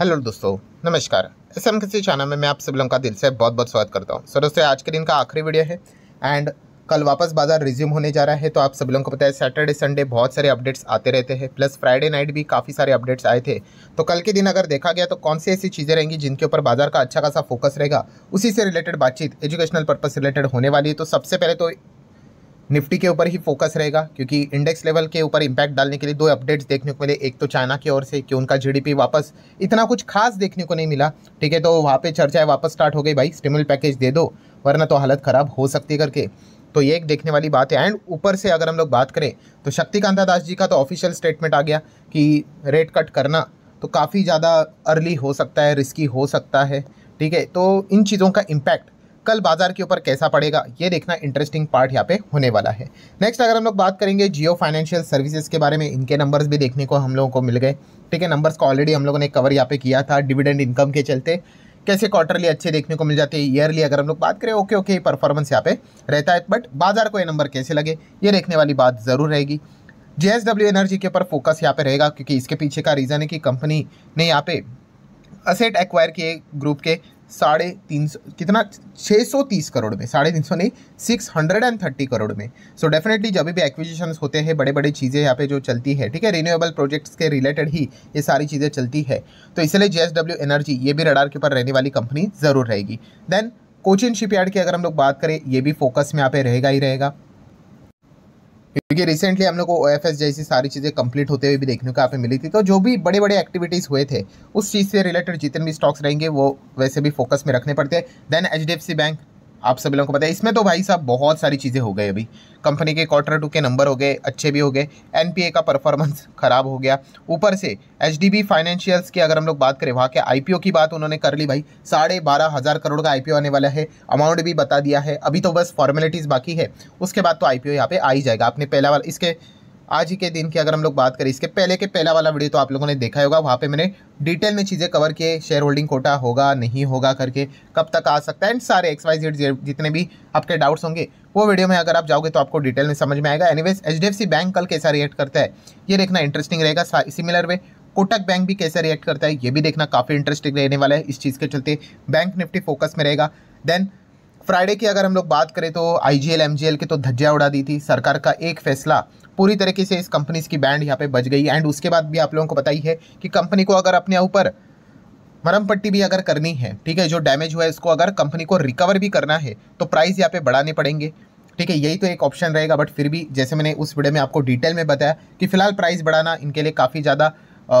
hello दोस्तों नमस्कार S M किसी चैनल में मैं आप सभी लोगों का दिल से बहुत बहुत स्वागत करता हूँ सर दोस्तों आज के दिन का आखिरी वीडियो है एंड कल वापस बाजार रिज्यूम होने जा रहा है तो आप सभी लोगों को पता है सैटरडे संडे बहुत सारे अपडेट्स आते रहते हैं प्लस फ्राइडे नाइट भी काफ़ी सारे अपडेट्स आए थे तो कल के दिन अगर देखा गया तो कौन सी ऐसी चीज़ें रहेंगी जिनके ऊपर बाजार का अच्छा खासा फोकस रहेगा उसी से रिलेटेड बातचीत एजुकेशनल पर्पज़ रिलेटेड होने वाली है तो सबसे पहले तो निफ्टी के ऊपर ही फोकस रहेगा क्योंकि इंडेक्स लेवल के ऊपर इम्पैक्ट डालने के लिए दो अपडेट्स देखने को मिले एक तो चाइना की ओर से कि उनका जीडीपी वापस इतना कुछ खास देखने को नहीं मिला ठीक है तो वहाँ पे चर्चाएं वापस स्टार्ट हो गई भाई स्टिमुल पैकेज दे दो वरना तो हालत ख़राब हो सकती है करके तो ये एक देखने वाली बात है एंड ऊपर से अगर हम लोग बात करें तो शक्तिकांता दास जी का तो ऑफिशियल स्टेटमेंट आ गया कि रेट कट करना तो काफ़ी ज़्यादा अर्ली हो सकता है रिस्की हो सकता है ठीक है तो इन चीज़ों का इम्पैक्ट कल बाजार के ऊपर कैसा पड़ेगा ये देखना इंटरेस्टिंग पार्ट यहाँ पे होने वाला है नेक्स्ट अगर हम लोग बात करेंगे जियो फाइनेंशियल सर्विसेज के बारे में इनके नंबर्स भी देखने को हम लोगों को मिल गए ठीक है नंबर्स को ऑलरेडी हम लोगों ने कवर यहाँ पे किया था डिविडेंड इनकम के चलते कैसे क्वार्टरली अच्छे देखने को मिल जाते हैं ईयरली अगर हम लोग बात करें ओके ओके परफॉर्मेंस यहाँ पे रहता है बट बाजार को ये नंबर कैसे लगे ये देखने वाली बात ज़रूर रहेगी जे एनर्जी के ऊपर फोकस यहाँ पे रहेगा क्योंकि इसके पीछे का रीज़न है कि कंपनी ने यहाँ पे असेट एक्वायर किए ग्रुप के साढ़े तीन सौ कितना छः सौ तीस करोड़ में साढ़े तीन सौ नहीं six hundred and thirty crore में सो so डेफिनेटली जब भी एक्विजिशन होते हैं बड़े बड़े चीज़ें यहाँ पे जो चलती है ठीक है रिन्यूएबल प्रोजेक्ट्स के रिलेटेड ही ये सारी चीज़ें चलती है तो इसलिए जे एनर्जी ये भी रडार के ऊपर रहने वाली कंपनी ज़रूर रहेगी देन कोचिन शिपयार्ड की अगर हम लोग बात करें ये भी फोकस में यहाँ पे रहेगा ही रहेगा क्योंकि रिसेंटली हम लोग को ओ जैसी सारी चीज़ें कंप्लीट होते हुए भी देखने को आप मिली थी तो जो भी बड़े बड़े एक्टिविटीज़ हुए थे उस चीज़ से रिलेटेड जितने भी स्टॉक्स रहेंगे वो वैसे भी फोकस में रखने पड़ते हैं देन एच बैंक आप सभी लोगों को पता है इसमें तो भाई साहब बहुत सारी चीज़ें हो गई अभी कंपनी के क्वार्टर टू के नंबर हो गए अच्छे भी हो गए एनपीए का परफॉर्मेंस ख़राब हो गया ऊपर से एच डी बी फाइनेंशियल्स की अगर हम लोग बात करें वहाँ के आई पी ओ की बात उन्होंने कर ली भाई साढ़े बारह हज़ार करोड़ का आई पी ओ आने वाला है अमाउंट भी बता दिया है अभी तो बस फॉर्मेलिटीज़ बाकी है उसके बाद तो आई पी ओ यहाँ पर आ ही जाएगा आपने पहला वाला इसके आज ही के दिन की अगर हम लोग बात करें इसके पहले के पहला वाला वीडियो तो आप लोगों ने देखा होगा वहाँ पे मैंने डिटेल में चीज़ें कवर किए शेयर होल्डिंग कोटा होगा नहीं होगा करके कब तक आ सकता है एंड सारे एक्स वाई जेड जितने भी आपके डाउट्स होंगे वो वीडियो में अगर आप जाओगे तो आपको डिटेल में समझ में आएगा एनीवेज एच बैंक कल कैसा रिएक्ट करता है ये देखना इंटरेस्टिंग रहेगा सिमिलर वे कोटक बैंक भी कैसे रिएक्ट करता है ये भी देखना काफ़ी इंटरेस्टिंग रहने वाला है इस चीज़ के चलते बैंक निफ्टी फोकस में रहेगा देन फ्राइडे की अगर हम लोग बात करें तो आई जी की तो धज्जा उड़ा दी थी सरकार का एक फैसला पूरी तरीके से इस कंपनीज की बैंड यहाँ पे बच गई एंड उसके बाद भी आप लोगों को पता ही है कि कंपनी को अगर अपने ऊपर मरम पट्टी भी अगर करनी है ठीक है जो डैमेज हुआ है इसको अगर कंपनी को रिकवर भी करना है तो प्राइस यहाँ पे बढ़ाने पड़ेंगे ठीक है यही तो एक ऑप्शन रहेगा बट फिर भी जैसे मैंने उस वीडियो में आपको डिटेल में बताया कि फिलहाल प्राइस बढ़ाना इनके लिए काफ़ी ज़्यादा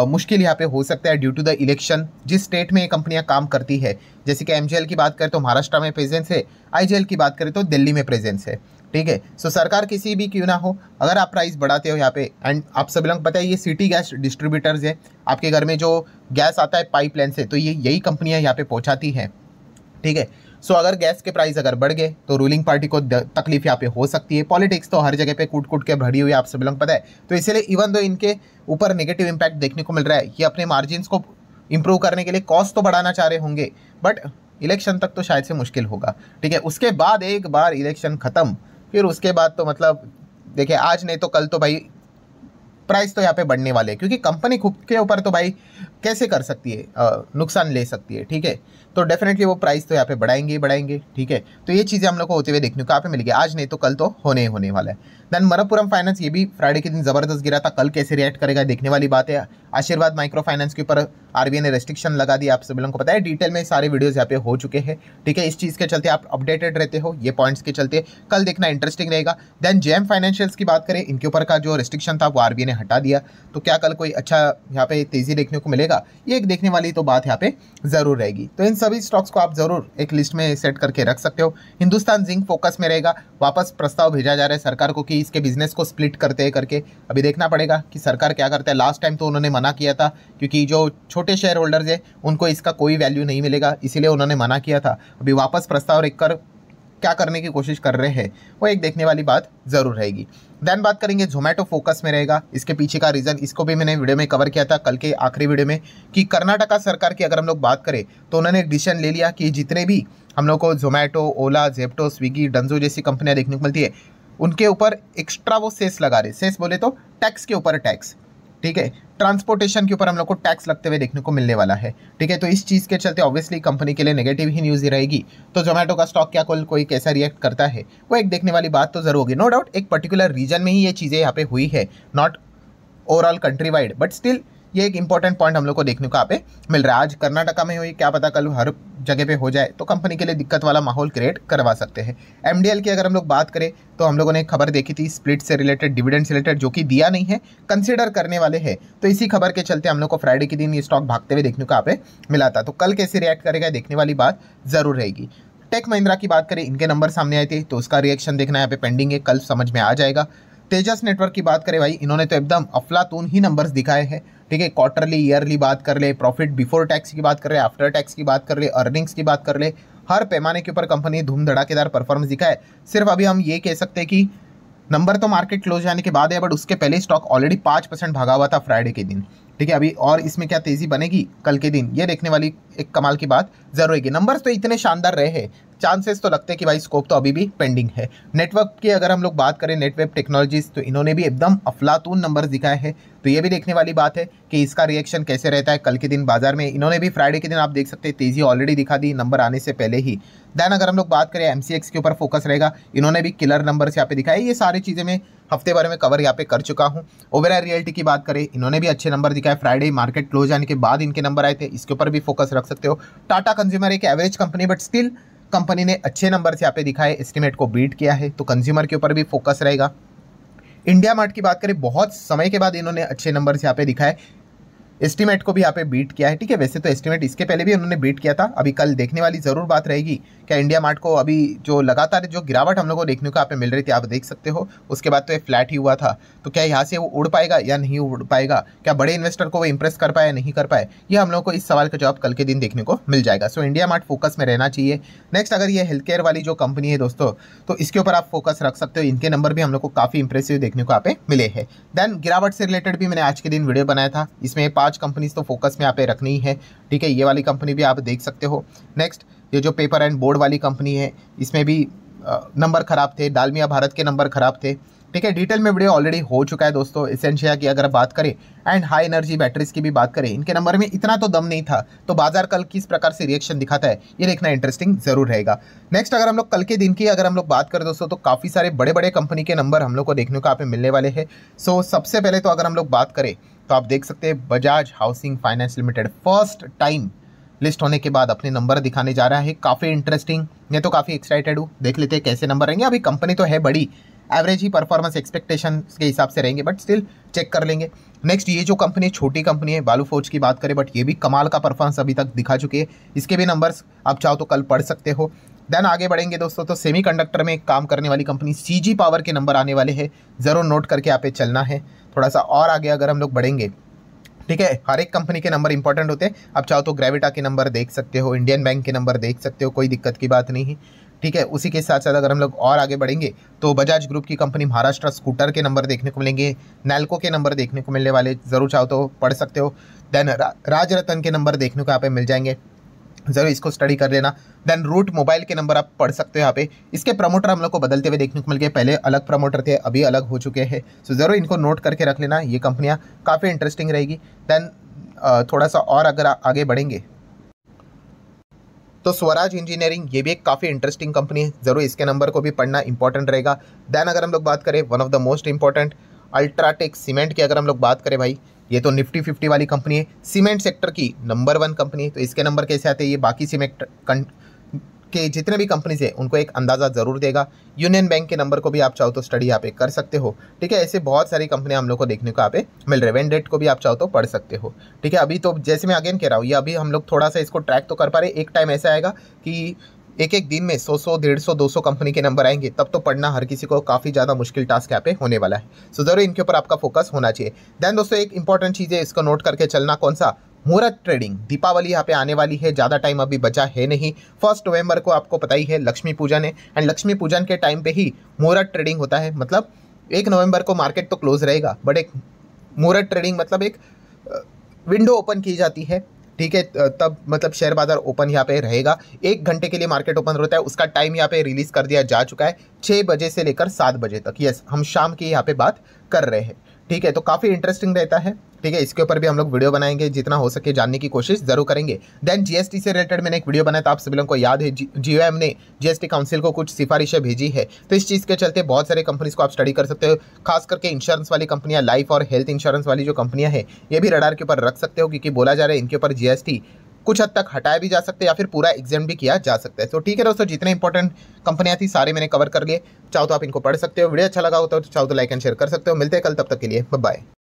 मुश्किल यहाँ पे हो सकता है ड्यू टू द इलेक्शन जिस स्टेट में ये कंपनियाँ काम करती है जैसे कि एम की बात करें तो महाराष्ट्र में प्रेजेंस है आई की बात करें तो दिल्ली में प्रेजेंस है ठीक है सो सरकार किसी भी क्यों ना हो अगर आप प्राइस बढ़ाते हो यहाँ पे एंड आप सभी लोग पता है ये सिटी गैस डिस्ट्रीब्यूटर्स है आपके घर में जो गैस आता है पाइपलाइन से तो ये यही कंपनियाँ यहाँ पे पहुँचाती हैं ठीक है सो अगर गैस के प्राइस अगर बढ़ गए तो रूलिंग पार्टी को तकलीफ यहाँ पे हो सकती है पॉलिटिक्स तो हर जगह पे कूट कूट के भरी हुई आप सभी लोग पता है तो इसलिए इवन दो इनके ऊपर नेगेटिव इम्पैक्ट देखने को मिल रहा है कि अपने मार्जिन को इम्प्रूव करने के लिए कॉस्ट तो बढ़ाना चाह रहे होंगे बट इलेक्शन तक तो शायद से मुश्किल होगा ठीक है उसके बाद एक बार इलेक्शन ख़त्म फिर उसके बाद तो मतलब देखिए आज नहीं तो कल तो भाई प्राइस तो यहाँ पे बढ़ने वाले हैं क्योंकि कंपनी खुद के ऊपर तो भाई कैसे कर सकती है नुकसान ले सकती है ठीक है तो डेफिनेटली वो प्राइस तो यहाँ पे बढ़ाएंगे ही बढ़ाएंगे ठीक है तो ये चीज़ें हम लोग को होते हुए देखने को यहाँ मिल मिलेगी आज नहीं तो कल तो होने ही होने वाला है देन मरपुरम फाइनेंस ये भी फ्राइडे के दिन ज़बरदस्त गिरा था कल कैसे रिएक्ट करेगा देखने वाली बात है आशीर्वाद माइक्रो फाइनेंस के ऊपर आरबीआई ने रेस्ट्रिक्शन लगा दिया आप सभी लोगों को पता है डिटेल में सारे वीडियोज़ यहाँ पे हो चुके हैं ठीक है इस चीज़ के चलते आप अपडेटेड रहते हो ये पॉइंट्स के चलते कल देखना इंटरेस्टिंग रहेगा देन एम फाइनेंशियल्स की बात करें इनके ऊपर का जो रेस्ट्रिक्शन था वो आर ने हटा दिया तो क्या कल कोई अच्छा यहाँ पे तेज़ी देखने को मिलेगा ये एक देखने वाली तो बात यहाँ पे ज़रूर रहेगी तो इन सभी स्टॉक्स को आप ज़रूर एक लिस्ट में सेट करके रख सकते हो हिंदुस्तान जिंक फोकस में रहेगा वापस प्रस्ताव भेजा जा रहा है सरकार को कि इसके बिजनेस को स्प्लिट करते करके अभी देखना पड़ेगा कि सरकार क्या करता है लास्ट टाइम तो उन्होंने मना किया था क्योंकि जो छोटे शेयर होल्डर्स हैं उनको इसका कोई वैल्यू नहीं मिलेगा इसीलिए उन्होंने मना किया था अभी वापस प्रस्ताव रख कर क्या करने की कोशिश कर रहे हैं वो एक देखने वाली बात ज़रूर रहेगी देन बात करेंगे जोमेटो फोकस में रहेगा इसके पीछे का रीज़न इसको भी मैंने वीडियो में कवर किया था कल के आखिरी वीडियो में कि कर्नाटका सरकार की अगर हम लोग बात करें तो उन्होंने एक डिसीजन ले लिया कि जितने भी हम लोग को जोमेटो ओला जेप्टो स्विगी डंजो जैसी कंपनियाँ देखने को मिलती है उनके ऊपर एक्स्ट्रा वो सेस लगा रहे सेस बोले तो टैक्स के ऊपर टैक्स ठीक है ट्रांसपोर्टेशन के ऊपर हम लोग को टैक्स लगते हुए देखने को मिलने वाला है ठीक है तो इस चीज़ के चलते ऑब्वियसली कंपनी के लिए नेगेटिव ही न्यूज़ ही रहेगी तो जोमेटो का स्टॉक क्या कोई कोई कैसा रिएक्ट करता है वो एक देखने वाली बात तो जरूर होगी नो डाउट एक पर्टिकुलर रीजन में ही ये चीज़ें यहाँ पे हुई है not overall country wide but still ये एक इंपॉर्टेंट पॉइंट हम लोग को देखने को यहाँ पे मिल रहा है आज कर्नाटका में हुई क्या पता कल हर जगह पे हो जाए तो कंपनी के लिए दिक्कत वाला माहौल क्रिएट करवा सकते हैं एम की अगर हम लोग बात करें तो हम लोगों ने खबर देखी थी स्प्लिट से रिलेटेड डिविडेंड से रिलेटेड जो कि दिया नहीं है कंसिडर करने वाले हैं तो इसी खबर के चलते हम लोग को फ्राइडे के दिन ये स्टॉक भागते हुए देखने को आप मिला था तो कल कैसे रिएक्ट करेगा देखने वाली बात ज़रूर रहेगी टेक महिंद्रा की बात करें इनके नंबर सामने आए थे तो उसका रिएक्शन देखना यहाँ पे पेंडिंग है कल समझ में आ जाएगा तेजस नेटवर्क की बात करें भाई इन्होंने तो एकदम अफलातून ही नंबर्स दिखाए हैं ठीक है क्वार्टरली ईयरली बात कर ले प्रॉफिट बिफोर टैक्स की बात कर ले आफ्टर टैक्स की बात कर ले अर्निंग्स की बात कर ले हर पैमाने के ऊपर कंपनी धूमधड़ाकेदार परफॉर्मेंस दिखाए सिर्फ अभी हम ये कह सकते हैं कि नंबर तो मार्केट क्लोज जाने के बाद है बट उसके पहले स्टॉक ऑलरेडी पाँच परसेंट भागा हुआ था फ्राइडे के दिन ठीक है अभी और इसमें क्या तेज़ी बनेगी कल के दिन ये देखने वाली एक कमाल की बात जरूर होगी नंबर्स तो इतने शानदार रहे हैं चांसेस तो लगते हैं कि भाई स्कोप तो अभी भी पेंडिंग है नेटवर्क की अगर हम लोग बात करें नेटवर्क टेक्नोलॉजीज तो इन्होंने भी एकदम अफलातून नंबर दिखाए हैं तो ये भी देखने वाली बात है कि इसका रिएक्शन कैसे रहता है कल के दिन बाजार में इन्होंने भी फ्राइडे के दिन आप देख सकते हैं तेज़ी ऑलरेडी दिखा दी नंबर आने से पहले ही देन अगर हम लोग बात करें एम के ऊपर फोकस रहेगा इन्होंने भी किलर नंबर यहाँ पे दिखाए ये सारी चीज़ें में हफ्ते भर में कवर यहाँ पे कर चुका हूँ ओवरऑल रियल्टी की बात करें इन्होंने भी अच्छे नंबर दिखाए फ्राइडे मार्केट क्लोज आने के बाद इनके नंबर आए थे इसके ऊपर भी फोकस रख सकते हो टाटा कंज्यूमर एक average company but still company ने अच्छे नंबर से यहाँ पे दिखाए एस्टिमेट को बीट किया है तो कंज्यूमर के ऊपर भी फोकस रहेगा इंडिया मार्ट की बात करें बहुत समय के बाद इन्होंने अच्छे नंबर यहाँ पे दिखाए एस्टिमेट को भी यहाँ पे बीट किया है ठीक है वैसे तो एस्टिमेट इसके पहले भी उन्होंने बीट किया था अभी कल देखने वाली ज़रूर बात रहेगी क्या इंडिया मार्ट को अभी जो लगातार जो गिरावट हम लोग को देखने को यहाँ पे मिल रही थी आप देख सकते हो उसके बाद तो ये फ्लैट ही हुआ था तो क्या यहाँ से वो उड़ पाएगा या नहीं उड़ पाएगा क्या बड़े इन्वेस्टर को वो इम्प्रेस कर पाए नहीं कर पाए ये हम लोग को इस सवाल का जवाब कल के दिन देखने को मिल जाएगा सो इंडिया मार्ट फोकस में रहना चाहिए नेक्स्ट अगर ये हेल्थ केयर वाली जो कंपनी है दोस्तों तो इसके ऊपर आप फोकस रख सकते हो इनके नंबर भी हम लोग को काफ़ी इंप्रेसिव देखने को यहाँ पे मिले हैं देन गिरावट से रिलेटेड भी मैंने आज के दिन वीडियो बनाया था इसमें पाँच पांच कंपनीज तो फोकस में यहाँ पे रखनी है ठीक है ये वाली कंपनी भी आप देख सकते हो नेक्स्ट ये जो पेपर एंड बोर्ड वाली कंपनी है इसमें भी नंबर ख़राब थे डालमिया भारत के नंबर ख़राब थे ठीक है डिटेल में वीडियो ऑलरेडी हो चुका है दोस्तों एसेंशिया की अगर बात करें एंड हाई एनर्जी बैटरीज की भी बात करें इनके नंबर में इतना तो दम नहीं था तो बाजार कल किस प्रकार से रिएक्शन दिखाता है ये देखना इंटरेस्टिंग जरूर रहेगा नेक्स्ट अगर हम लोग कल के दिन की अगर हम लोग बात करें दोस्तों तो काफ़ी सारे बड़े बड़े कंपनी के नंबर हम लोग को देखने को आप मिलने वाले हैं सो सबसे पहले तो अगर हम लोग बात करें तो आप देख सकते हैं Bajaj housing finance limited first time list होने के बाद अपने नंबर दिखाने जा रहा है काफ़ी इंटरेस्टिंग मैं तो काफ़ी एक्साइटेड हूँ देख लेते हैं कैसे नंबर रहेंगे अभी कंपनी तो है बड़ी एवरेज ही परफॉर्मेंस एक्सपेक्टेशन के हिसाब से रहेंगे बट स्टिल चेक कर लेंगे नेक्स्ट ये जो कंपनी छोटी कंपनी है बालू फोर्ज की बात करें बट ये भी कमाल का परफॉर्मेंस अभी तक दिखा चुकी है इसके भी नंबर्स आप चाहो तो कल पढ़ सकते हो देन आगे बढ़ेंगे दोस्तों तो कंडक्टर में काम करने वाली कंपनी सीजी पावर के नंबर आने वाले हैं ज़रूर नोट करके आप चलना है थोड़ा सा और आगे अगर हम लोग बढ़ेंगे ठीक है हर एक कंपनी के नंबर इंपॉर्टेंट होते हैं आप चाहो तो ग्रेविटा के नंबर देख सकते हो इंडियन बैंक के नंबर देख सकते हो कोई दिक्कत की बात नहीं ठीक है उसी के साथ साथ अगर हम लोग और आगे बढ़ेंगे तो बजाज ग्रुप की कंपनी महाराष्ट्र स्कूटर के नंबर देखने को मिलेंगे नैलको के नंबर देखने को मिलने वाले ज़रूर चाहो तो पढ़ सकते हो देन रा, राजरतन के नंबर देखने को यहाँ पे मिल जाएंगे ज़रूर इसको स्टडी कर लेना देन रूट मोबाइल के नंबर आप पढ़ सकते हो यहाँ पे इसके प्रमोटर हम लोग को बदलते हुए देखने को मिल गए पहले अलग प्रमोटर थे अभी अलग हो चुके हैं सो ज़रूर इनको नोट करके रख लेना ये कंपनियाँ काफ़ी इंटरेस्टिंग रहेगी देन थोड़ा सा और अगर आगे बढ़ेंगे तो स्वराज इंजीनियरिंग ये भी एक काफ़ी इंटरेस्टिंग कंपनी है ज़रूर इसके नंबर को भी पढ़ना इंपॉर्टेंट रहेगा दैन अगर हम लोग बात करें one of the most important UltraTech cement की अगर हम लोग बात करें भाई ये तो निफ्टी फिफ्टी वाली कंपनी है सीमेंट सेक्टर की नंबर वन कंपनी है तो इसके नंबर कैसे आते हैं ये बाकी सीमेंट के जितने भी कंपनीज हैं उनको एक अंदाज़ा ज़रूर देगा यूनियन बैंक के नंबर को भी आप चाहो तो स्टडी यहाँ पे कर सकते हो ठीक है ऐसे बहुत सारी कंपनियाँ हम लोग को देखने को यहाँ पे मिल रहे रेट को भी आप चाहो तो पढ़ सकते हो ठीक है अभी तो जैसे मैं अगेन कह रहा हूँ ये अभी हम लोग थोड़ा सा इसको ट्रैक तो कर पा रहे एक टाइम ऐसा आएगा कि एक एक दिन में 100 सौ डेढ़ सौ दो सौ कंपनी के नंबर आएंगे तब तो पढ़ना हर किसी को काफ़ी ज़्यादा मुश्किल टास्क यहाँ पे होने वाला है सो so, ज़रूर इनके ऊपर आपका फोकस होना चाहिए दैन दोस्तों एक इंपॉर्टेंट चीज़ है इसको नोट करके चलना कौन सा मुहूर्त ट्रेडिंग दीपावली यहाँ पे आने वाली है ज़्यादा टाइम अभी बचा है नहीं फर्स्ट नवंबर को आपको पता ही है लक्ष्मी पूजन है एंड लक्ष्मी पूजन के टाइम पे ही मुहूर्त ट्रेडिंग होता है मतलब एक नवंबर को मार्केट तो क्लोज रहेगा बट एक मुहूर्त ट्रेडिंग मतलब एक विंडो ओपन की जाती है ठीक है तब मतलब शेयर बाजार ओपन यहाँ पे रहेगा एक घंटे के लिए मार्केट ओपन रहता है उसका टाइम यहाँ पे रिलीज़ कर दिया जा चुका है छः बजे से लेकर सात बजे तक यस हम शाम की यहाँ पे बात कर रहे हैं ठीक है तो काफ़ी इंटरेस्टिंग रहता है ठीक है इसके ऊपर भी हम लोग वीडियो बनाएंगे जितना हो सके जानने की कोशिश जरूर करेंगे देन जीएसटी से रिलेटेड मैंने एक वीडियो बनाया था आप सभी लोगों को याद है G O M GST council को कुछ सिफारिशें भेजी है तो इस चीज़ के चलते बहुत सारे कंपनीज को आप स्टडी कर सकते हो खास करके इंश्योरेंस वाली कंपनियाँ लाइफ और हेल्थ इंश्योरेंस वाली जो कंपनियाँ हैं ये भी रडार के ऊपर रख सकते हो क्योंकि बोला जा रहा है इनके ऊपर जीएसटी कुछ हद तक हटाया भी जा सकता है या फिर पूरा एग्जाम भी किया जा सकता है तो ठीक है दोस्तों जितने इंपॉर्टेंट कंपनियां थी सारे मैंने कवर कर लिए चाहो तो आप इनको पढ़ सकते हो वीडियो अच्छा लगा हो तो चाहो तो लाइक एंड शेयर कर सकते हो मिलते हैं कल तब तक के लिए बाय